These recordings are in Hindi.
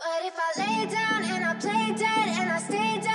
But if I lay down and I play dead and I stay dead.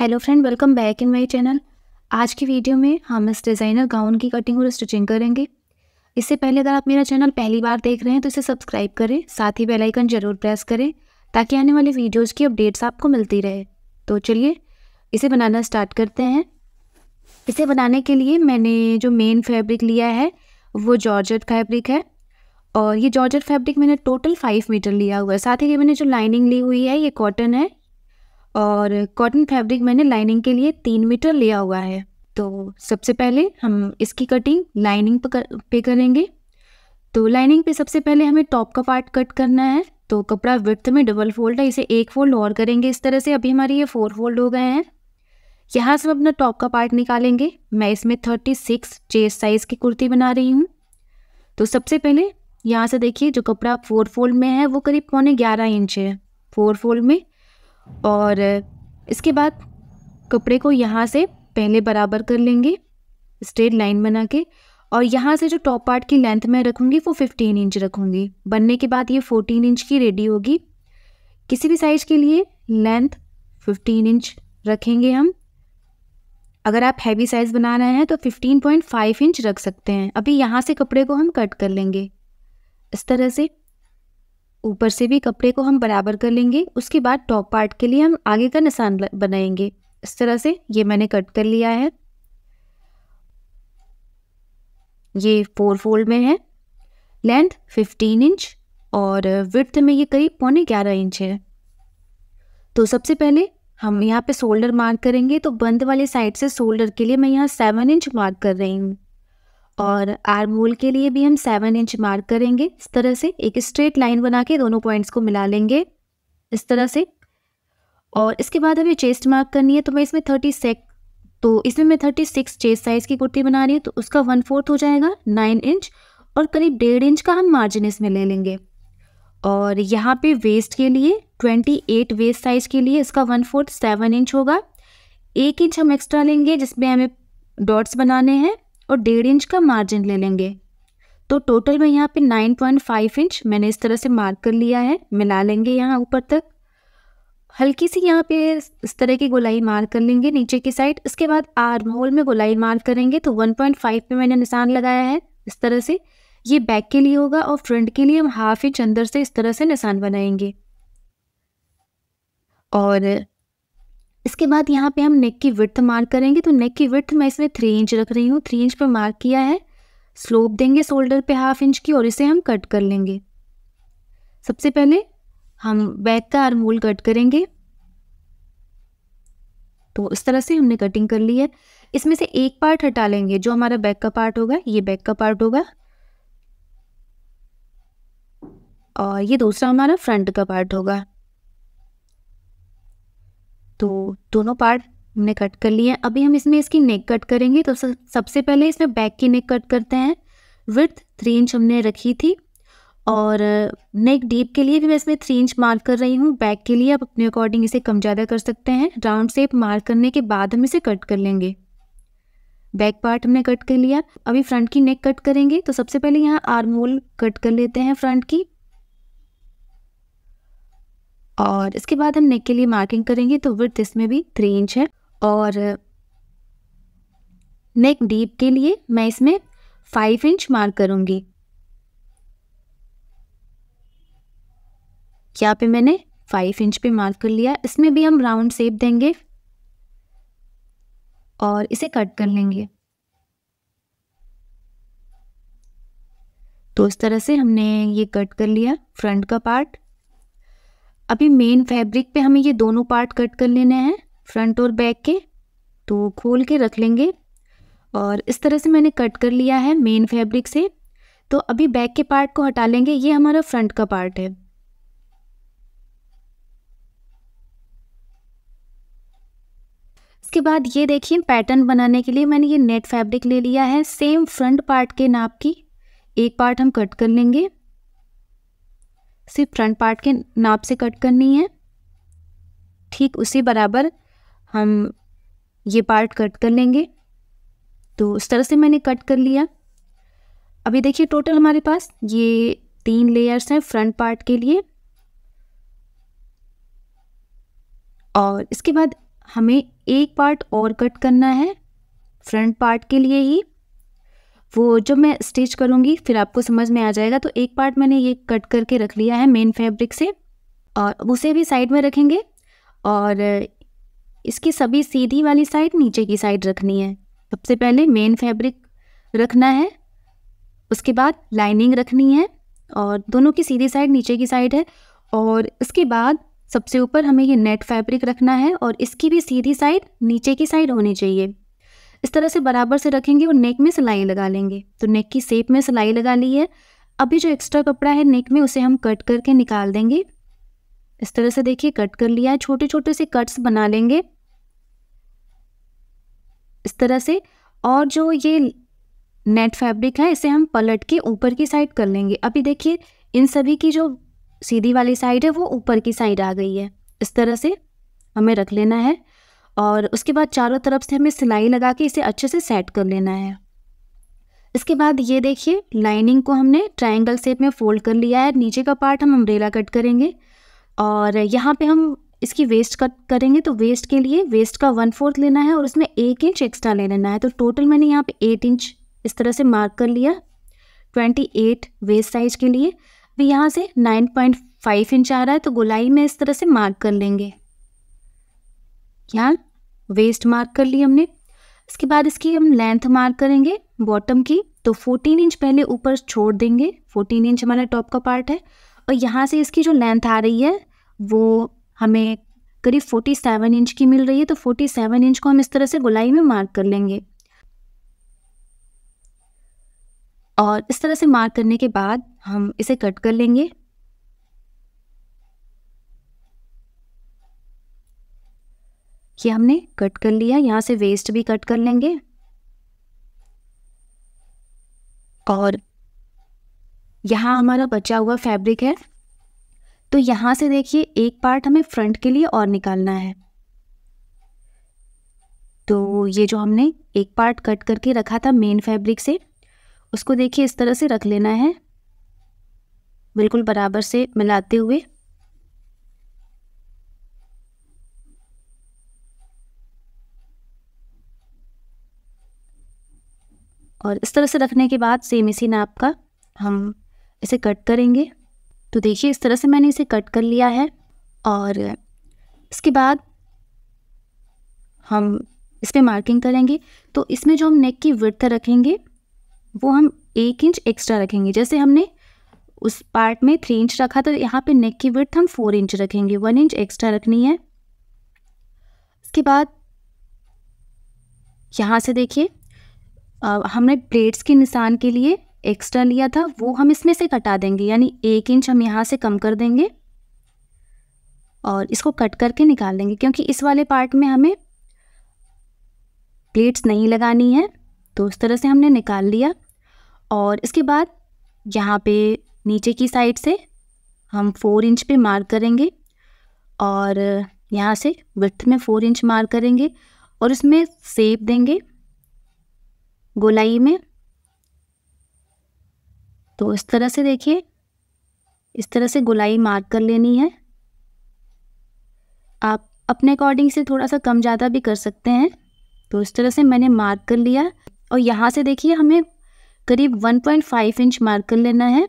Hello friend welcome back in my channel आज की वीडियो में हम इस डिज़ाइनर गाउन की कटिंग और स्टिचिंग करेंगे इससे पहले अगर आप मेरा चैनल पहली बार देख रहे हैं तो इसे सब्सक्राइब करें साथ ही बेल आइकन ज़रूर प्रेस करें ताकि आने वाले वीडियोज़ की अपडेट्स आपको मिलती रहे तो चलिए इसे बनाना स्टार्ट करते हैं इसे बनाने के लिए मैंने जो मेन फैब्रिक लिया है वो जॉर्जट फैब्रिक है और ये जॉर्ज फैब्रिक मैंने टोटल फाइव मीटर लिया हुआ है साथ ही ये मैंने जो लाइनिंग ली हुई है ये कॉटन है और कॉटन फैब्रिक मैंने लाइनिंग के लिए तीन मीटर लिया हुआ है तो सबसे पहले हम इसकी कटिंग लाइनिंग पे करेंगे तो लाइनिंग पे सबसे पहले हमें टॉप का पार्ट कट करना है तो कपड़ा विथ में डबल फोल्ड है इसे एक फोल्ड और करेंगे इस तरह से अभी हमारे ये फोर फोल्ड हो गए हैं यहाँ से हम अपना टॉप का पार्ट निकालेंगे मैं इसमें थर्टी सिक्स चेस्ट साइज़ की कुर्ती बना रही हूँ तो सबसे पहले यहाँ से देखिए जो कपड़ा फोर फोल्ड में है वो करीब पौने ग्यारह इंच है फोर फोल्ड में और इसके बाद कपड़े को यहाँ से पहले बराबर कर लेंगे स्ट्रेट लाइन बना के और यहाँ से जो टॉप पार्ट की लेंथ मैं रखूँगी वो फिफ्टीन इंच रखूँगी बनने के बाद ये फोर्टीन इंच की रेडी होगी किसी भी साइज़ के लिए लेंथ फिफ्टीन इंच रखेंगे हम अगर आप हैवी साइज़ बना रहे हैं तो फिफ्टीन पॉइंट फाइव इंच रख सकते हैं अभी यहाँ से कपड़े को हम कट कर लेंगे इस तरह से ऊपर से भी कपड़े को हम बराबर कर लेंगे उसके बाद टॉप पार्ट के लिए हम आगे का निशान बनाएंगे इस तरह से ये मैंने कट कर लिया है ये फोर फोल्ड में है लेंथ फिफ्टीन इंच और विथ में ये करीब पौने ग्यारह इंच है तो सबसे पहले हम यहाँ पे शोल्डर मार्क करेंगे तो बंद वाले साइड से शोल्डर के लिए मैं यहाँ सेवन इंच मार्क कर रही हूँ और आर के लिए भी हम सेवन इंच मार्क करेंगे इस तरह से एक स्ट्रेट लाइन बना के दोनों पॉइंट्स को मिला लेंगे इस तरह से और इसके बाद हमें चेस्ट मार्क करनी है तो मैं इसमें थर्टी सेक तो इसमें मैं थर्टी सिक्स चेस्ट साइज़ की कुर्ती बना रही हूँ तो उसका वन फोर्थ हो जाएगा नाइन इंच और करीब डेढ़ इंच का हम मार्जिन इसमें ले लेंगे और यहाँ पे वेस्ट के लिए ट्वेंटी एट वेस्ट साइज़ के लिए इसका वन फोर्थ सेवन इंच होगा एक इंच हम एक्स्ट्रा लेंगे जिसमें हमें डॉट्स बनाने हैं और डेढ़ इंच का मार्जिन ले लेंगे तो टोटल में यहाँ पे 9.5 इंच मैंने इस तरह से मार्क कर लिया है मिला लेंगे यहाँ ऊपर तक हल्की सी यहाँ पे इस तरह की गोलाई मार्क कर लेंगे नीचे की साइड इसके बाद आर्म होल में गोलाई मार्क करेंगे तो 1.5 पे मैंने निशान लगाया है इस तरह से ये बैक के लिए होगा और फ्रंट के लिए हम हाफ इंच अंदर से इस तरह से निशान बनाएंगे और इसके बाद यहाँ पे हम नेक की विर्थ मार्क करेंगे तो नेक की विर्थ मैं इसमें थ्री इंच रख रही हूँ थ्री इंच पे मार्क किया है स्लोप देंगे शोल्डर पे हाफ इंच की और इसे हम कट कर लेंगे सबसे पहले हम बैक का आर्मोल कट करेंगे तो इस तरह से हमने कटिंग कर ली है इसमें से एक पार्ट हटा लेंगे जो हमारा बैक का पार्ट होगा ये बैक का पार्ट होगा और ये दूसरा हमारा फ्रंट का पार्ट होगा तो दोनों पार्ट हमने कट कर लिए हैं अभी हम इसमें इसकी नेक कट करेंगे तो सबसे पहले इसमें बैक की नेक कट करते हैं विथ थ्री इंच हमने रखी थी और नेक डीप के लिए भी मैं इसमें थ्री इंच मार्क कर रही हूँ बैक के लिए आप अपने अकॉर्डिंग इसे कम ज़्यादा कर सकते हैं राउंड शेप मार्क करने के बाद हम इसे कट कर लेंगे बैक पार्ट हमने कट कर लिया अभी फ्रंट की नेक कट करेंगे तो सबसे पहले यहाँ आर्म होल कट कर लेते हैं फ्रंट की और इसके बाद हम नेक के लिए मार्किंग करेंगे तो वर्थ इसमें भी थ्री इंच है और नेक डीप के लिए मैं इसमें फाइव इंच मार्क करूंगी यहाँ पे मैंने फाइव इंच पे मार्क कर लिया इसमें भी हम राउंड शेप देंगे और इसे कट कर लेंगे तो इस तरह से हमने ये कट कर लिया फ्रंट का पार्ट अभी मेन फैब्रिक पे हमें ये दोनों पार्ट कट कर लेने हैं फ्रंट और बैक के तो खोल के रख लेंगे और इस तरह से मैंने कट कर लिया है मेन फैब्रिक से तो अभी बैक के पार्ट को हटा लेंगे ये हमारा फ्रंट का पार्ट है इसके बाद ये देखिए पैटर्न बनाने के लिए मैंने ये नेट फैब्रिक ले लिया है सेम फ्रंट पार्ट के नाप की एक पार्ट हम कट कर लेंगे सिर्फ फ्रंट पार्ट के नाप से कट करनी है ठीक उसी बराबर हम ये पार्ट कट कर लेंगे तो उस तरह से मैंने कट कर लिया अभी देखिए टोटल हमारे पास ये तीन लेयर्स हैं फ्रंट पार्ट के लिए और इसके बाद हमें एक पार्ट और कट करना है फ्रंट पार्ट के लिए ही वो जब मैं स्टिच करूँगी फिर आपको समझ में आ जाएगा तो एक पार्ट मैंने ये कट करके रख लिया है मेन फैब्रिक से और उसे भी साइड में रखेंगे और इसकी सभी सीधी वाली साइड नीचे की साइड रखनी है सबसे पहले मेन फैब्रिक रखना है उसके बाद लाइनिंग रखनी है और दोनों की सीधी साइड नीचे की साइड है और इसके बाद सबसे ऊपर हमें ये नेट फैब्रिक रखना है और इसकी भी सीधी साइड नीचे की साइड होनी चाहिए इस तरह से बराबर से रखेंगे और नेक में सिलाई लगा लेंगे तो नेक की सेप में सिलाई लगा ली है अभी जो एक्स्ट्रा कपड़ा है नेक में उसे हम कट करके निकाल देंगे इस तरह से देखिए कट कर लिया है छोटे छोटे से कट्स बना लेंगे इस तरह से और जो ये नेट फैब्रिक है इसे हम पलट के ऊपर की साइड कर लेंगे अभी देखिए इन सभी की जो सीधी वाली साइड है वो ऊपर की साइड आ गई है इस तरह से हमें रख लेना है और उसके बाद चारों तरफ से हमें सिलाई लगा के इसे अच्छे से सेट कर लेना है इसके बाद ये देखिए लाइनिंग को हमने ट्रायंगल शेप में फोल्ड कर लिया है नीचे का पार्ट हम अम्ब्रेला कट करेंगे और यहाँ पे हम इसकी वेस्ट कट करेंगे तो वेस्ट के लिए वेस्ट का वन फोर्थ लेना है और उसमें एक इंच एक्स्ट्रा ले लेना है तो टोटल मैंने यहाँ पे एट इंच इस तरह से मार्क कर लिया ट्वेंटी एट वेस्ट साइज के लिए अभी यहाँ से नाइन पॉइंट फाइव इंच आ रहा है तो गोलाई में इस तरह से मार्क कर लेंगे यहाँ वेस्ट मार्क कर ली हमने इसके बाद इसकी हम लेंथ मार्क करेंगे बॉटम की तो 14 इंच पहले ऊपर छोड़ देंगे 14 इंच हमारा टॉप का पार्ट है और यहाँ से इसकी जो लेंथ आ रही है वो हमें करीब 47 इंच की मिल रही है तो 47 इंच को हम इस तरह से गोलाई में मार्क कर लेंगे और इस तरह से मार्क करने के बाद हम इसे कट कर लेंगे ये हमने कट कर लिया यहाँ से वेस्ट भी कट कर लेंगे और यहाँ हमारा बचा हुआ फैब्रिक है तो यहाँ से देखिए एक पार्ट हमें फ्रंट के लिए और निकालना है तो ये जो हमने एक पार्ट कट करके रखा था मेन फैब्रिक से उसको देखिए इस तरह से रख लेना है बिल्कुल बराबर से मिलाते हुए और इस तरह से रखने के बाद सेम इसी नाप का हम इसे कट करेंगे तो देखिए इस तरह से मैंने इसे कट कर लिया है और इसके बाद हम इस पर मार्किंग करेंगे तो इसमें जो हम नेक की वर्थ रखेंगे वो हम एक इंच एक्स्ट्रा रखेंगे जैसे हमने उस पार्ट में थ्री इंच रखा था यहाँ पे नेक की वर्थ हम फोर इंच रखेंगे वन इंच एक्स्ट्रा रखनी है इसके बाद यहाँ से देखिए हमने प्लेट्स के निशान के लिए एक्स्ट्रा लिया था वो हम इसमें से कटा देंगे यानी एक इंच हम यहाँ से कम कर देंगे और इसको कट करके निकाल देंगे क्योंकि इस वाले पार्ट में हमें प्लेट्स नहीं लगानी है तो उस तरह से हमने निकाल लिया और इसके बाद यहाँ पे नीचे की साइड से हम फोर इंच पे मार्क करेंगे और यहाँ से विथ में फोर इंच मार्क करेंगे और इसमें सेप देंगे गोलाई में तो इस तरह से देखिए इस तरह से गोलाई मार्क कर लेनी है आप अपने अकॉर्डिंग से थोड़ा सा कम ज़्यादा भी कर सकते हैं तो इस तरह से मैंने मार्क कर लिया और यहाँ से देखिए हमें करीब 1.5 इंच मार्क कर लेना है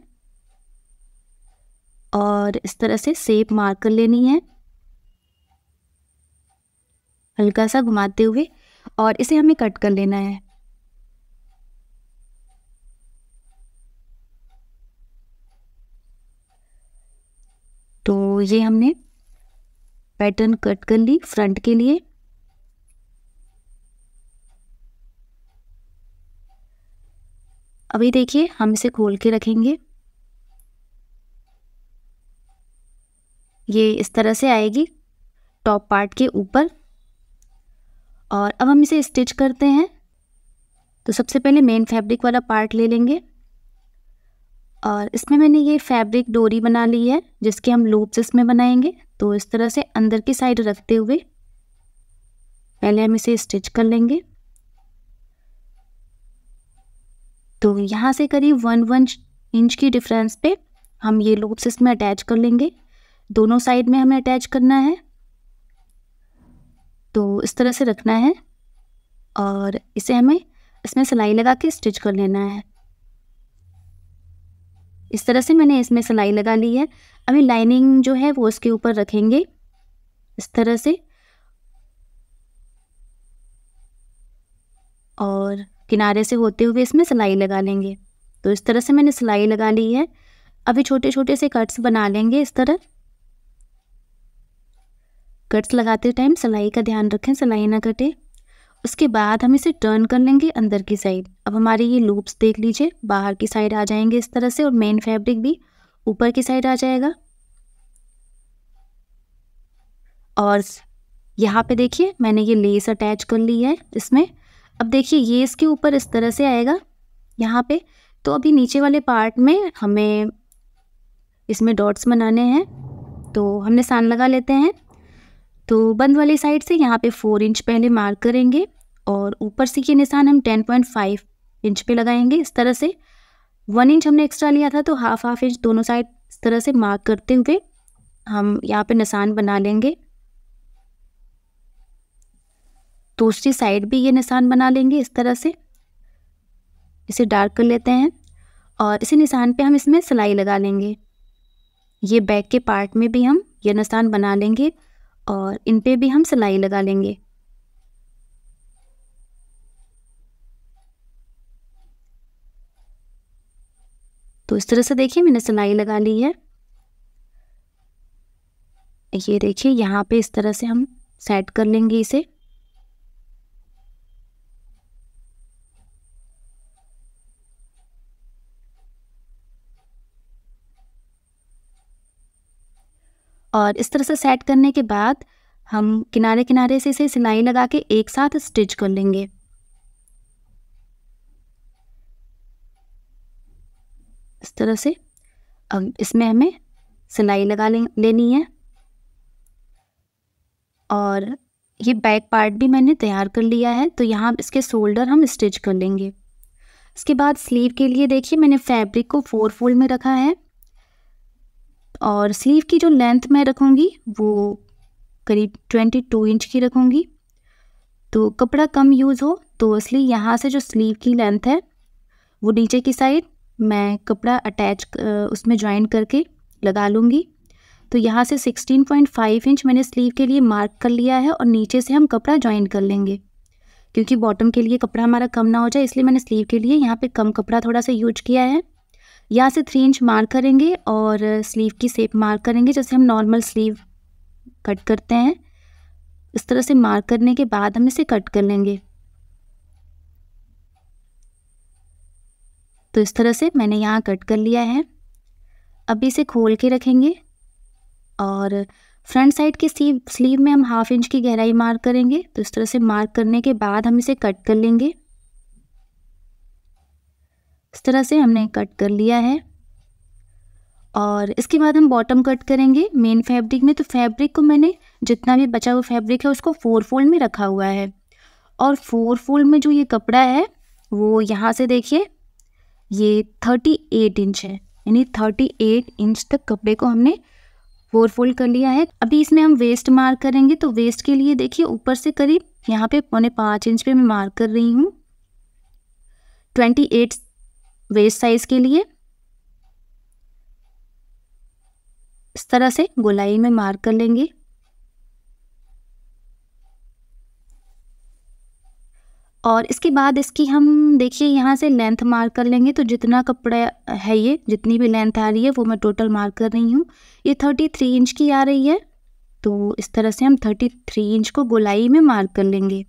और इस तरह से सेप मार्क कर लेनी है हल्का सा घुमाते हुए और इसे हमें कट कर लेना है तो ये हमने पैटर्न कट कर ली फ्रंट के लिए अभी देखिए हम इसे खोल के रखेंगे ये इस तरह से आएगी टॉप पार्ट के ऊपर और अब हम इसे स्टिच करते हैं तो सबसे पहले मेन फैब्रिक वाला पार्ट ले लेंगे और इसमें मैंने ये फैब्रिक डोरी बना ली है जिसके हम लूप्स इसमें बनाएंगे तो इस तरह से अंदर की साइड रखते हुए पहले हम इसे स्टिच कर लेंगे तो यहाँ से करीब वन वन इंच की डिफरेंस पे हम ये लूप्स इसमें अटैच कर लेंगे दोनों साइड में हमें अटैच करना है तो इस तरह से रखना है और इसे हमें इसमें सिलाई लगा के स्टिच कर लेना है इस तरह से मैंने इसमें सिलाई लगा ली है अभी लाइनिंग जो है वो इसके ऊपर रखेंगे इस तरह से और किनारे से होते हुए इसमें सिलाई लगा लेंगे तो इस तरह से मैंने सिलाई लगा ली है अभी छोटे छोटे से कट्स बना लेंगे इस तरह कट्स लगाते टाइम सिलाई का ध्यान रखें सिलाई ना कटे उसके बाद हम इसे टर्न कर लेंगे अंदर की साइड अब हमारे ये लूप्स देख लीजिए बाहर की साइड आ जाएंगे इस तरह से और मेन फैब्रिक भी ऊपर की साइड आ जाएगा और यहाँ पे देखिए मैंने ये लेस अटैच कर ली है इसमें अब देखिए ये इसके ऊपर इस तरह से आएगा यहाँ पे तो अभी नीचे वाले पार्ट में हमें इसमें डॉट्स बनाने हैं तो हमने सान लगा लेते हैं तो बंद वाले साइड से यहाँ पे फोर इंच पहले मार्क करेंगे और ऊपर से ये निशान हम टेन पॉइंट फाइव इंच पे लगाएंगे इस तरह से वन इंच हमने एक्स्ट्रा लिया था तो हाफ हाफ इंच दोनों साइड इस तरह से मार्क करते हुए हम यहाँ पे निशान बना लेंगे दूसरी साइड भी ये निशान बना लेंगे इस तरह से इसे डार्क कर लेते हैं और इसी निशान पे हम इसमें सिलाई लगा लेंगे ये बैक के पार्ट में भी हम ये निशान बना लेंगे और इन पे भी हम सिलाई लगा लेंगे तो इस तरह से देखिए मैंने सिलाई लगा ली है ये देखिए यहाँ पे इस तरह से हम सेट कर लेंगे इसे और इस तरह से सेट करने के बाद हम किनारे किनारे से इसे सिलाई लगा के एक साथ स्टिच कर लेंगे इस तरह से अब इसमें हमें सिलाई लगा ले, लेनी है और ये बैक पार्ट भी मैंने तैयार कर लिया है तो यहाँ इसके शोल्डर हम स्टिच कर लेंगे इसके बाद स्लीव के लिए देखिए मैंने फैब्रिक को फोर फोल्ड में रखा है और स्लीव की जो लेंथ मैं रखूँगी वो करीब ट्वेंटी टू इंच की रखूँगी तो कपड़ा कम यूज़ हो तो इसलिए यहाँ से जो स्लीव की लेंथ है वो नीचे की साइड मैं कपड़ा अटैच उसमें ज्वाइन करके लगा लूँगी तो यहाँ से 16.5 इंच मैंने स्लीव के लिए मार्क कर लिया है और नीचे से हम कपड़ा ज्वाइन कर लेंगे क्योंकि बॉटम के लिए कपड़ा हमारा कम ना हो जाए इसलिए मैंने स्लीव के लिए यहाँ पे कम कपड़ा थोड़ा सा यूज किया है यहाँ से थ्री इंच मार्क करेंगे और स्लीव की सेप मार्क करेंगे जैसे हम नॉर्मल स्लीव कट करते हैं इस तरह से मार्क करने के बाद हम इसे कट कर लेंगे तो इस तरह से मैंने यहाँ कट कर लिया है अब इसे खोल के रखेंगे और फ्रंट साइड के स्लीव स्लीव में हम हाफ इंच की गहराई मार्क करेंगे तो इस तरह से मार्क करने के बाद हम इसे कट कर लेंगे इस तरह से हमने कट कर लिया है और इसके बाद हम बॉटम कट करेंगे मेन फैब्रिक में तो फैब्रिक को मैंने जितना भी बचा हुआ फैब्रिक है उसको फोर फोल्ड में रखा हुआ है और फोर फोल्ड में जो ये कपड़ा है वो यहाँ से देखिए ये थर्टी एट इंच है यानी थर्टी एट इंच तक कपड़े को हमने फोर फोल्ड कर लिया है अभी इसमें हम वेस्ट मार्क करेंगे तो वेस्ट के लिए देखिए ऊपर से करीब यहाँ पे पौने पाँच इंच पे मैं मार्क कर रही हूँ ट्वेंटी एट वेस्ट साइज के लिए इस तरह से गोलाई में मार्क कर लेंगे और इसके बाद इसकी हम देखिए यहाँ से लेंथ मार्क कर लेंगे तो जितना कपड़ा है ये जितनी भी लेंथ आ रही है वो मैं टोटल मार्क कर रही हूँ ये थर्टी थ्री इंच की आ रही है तो इस तरह से हम थर्टी थ्री इंच को गोलाई में मार्क कर लेंगे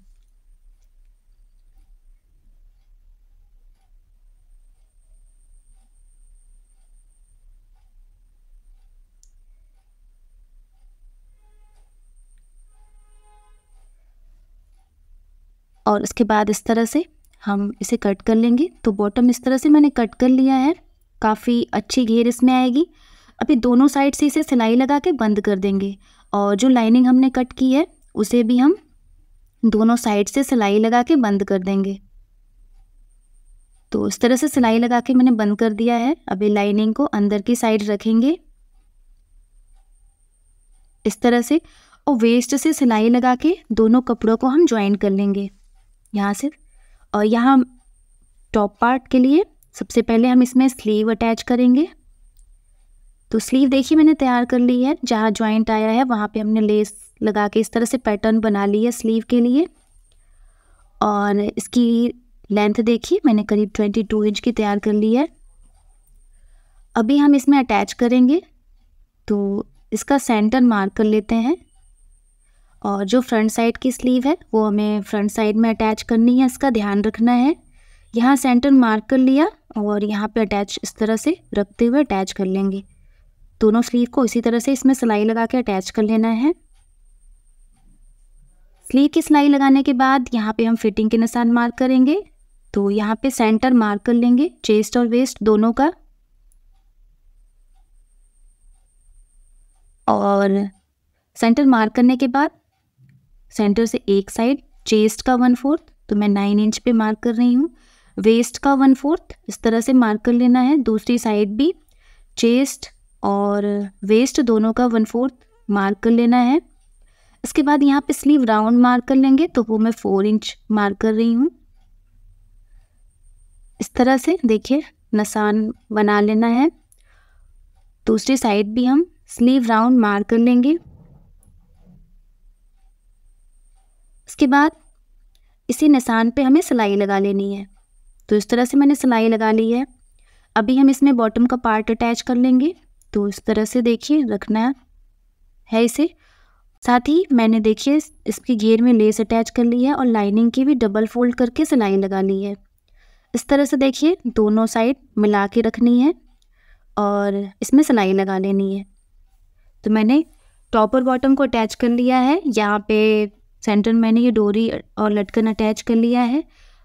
और उसके बाद इस तरह से हम इसे कट कर लेंगे तो बॉटम इस तरह से मैंने कट कर लिया है काफ़ी अच्छी घेर इसमें आएगी अभी दोनों साइड से इसे सिलाई लगा के बंद कर देंगे और जो लाइनिंग हमने कट की है उसे भी हम दोनों साइड से सिलाई लगा के बंद कर देंगे तो इस तरह से सिलाई लगा के मैंने बंद कर दिया है अभी लाइनिंग को अंदर की साइड रखेंगे इस तरह से और वेस्ट से सिलाई लगा के दोनों कपड़ों को हम ज्वाइन कर लेंगे यहाँ से और यहाँ टॉप पार्ट के लिए सबसे पहले हम इसमें स्लीव अटैच करेंगे तो स्लीव देखिए मैंने तैयार कर ली है जहाँ ज्वाइंट आया है वहाँ पे हमने लेस लगा के इस तरह से पैटर्न बना ली है स्लीव के लिए और इसकी लेंथ देखिए मैंने करीब ट्वेंटी टू इंच की तैयार कर ली है अभी हम इसमें अटैच करेंगे तो इसका सेंटर मार्क कर लेते हैं और जो फ्रंट साइड की स्लीव है वो हमें फ्रंट साइड में अटैच करनी है इसका ध्यान रखना है यहाँ सेंटर मार्क कर लिया और यहाँ पे अटैच इस तरह से रखते हुए अटैच कर लेंगे दोनों स्लीव को इसी तरह से इसमें सिलाई लगा के अटैच कर लेना है स्लीव की सिलाई लगाने के बाद यहाँ पे हम फिटिंग के निशान मार्क करेंगे तो यहाँ पे सेंटर मार्क कर लेंगे चेस्ट और वेस्ट दोनों का और सेंटर मार्क करने के बाद सेंटर से एक साइड चेस्ट का वन फोर्थ तो मैं नाइन इंच पे मार्क कर रही हूँ वेस्ट का वन फोर्थ इस तरह से मार्क कर लेना है दूसरी साइड भी चेस्ट और वेस्ट दोनों का वन फोर्थ मार्क कर लेना है इसके बाद यहाँ पे स्लीव राउंड मार्क कर लेंगे तो वो मैं फोर इंच मार्क कर रही हूँ इस तरह से देखिए निशान बना लेना है दूसरी साइड भी हम स्लीव राउंड मार्क कर लेंगे इसके बाद इसी निशान पे हमें सिलाई लगा लेनी है तो इस तरह से मैंने सिलाई लगा ली है अभी हम इसमें बॉटम का पार्ट अटैच कर लेंगे तो इस तरह से देखिए रखना है इसे साथ ही मैंने देखिए इसके घेर में लेस अटैच कर ली है और लाइनिंग की भी डबल फोल्ड करके सिलाई लगा ली है इस तरह से देखिए दोनों साइड मिला के रखनी है और इसमें सिलाई लगा लेनी है तो मैंने टॉप और बॉटम को अटैच कर लिया है यहाँ पे सेंटर मैंने ये डोरी और लटकन अटैच कर लिया है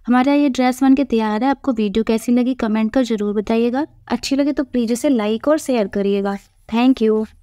हमारा ये ड्रेस बन के तैयार है आपको वीडियो कैसी लगी कमेंट कर ज़रूर बताइएगा अच्छी लगे तो प्लीज़ इसे लाइक और शेयर करिएगा थैंक यू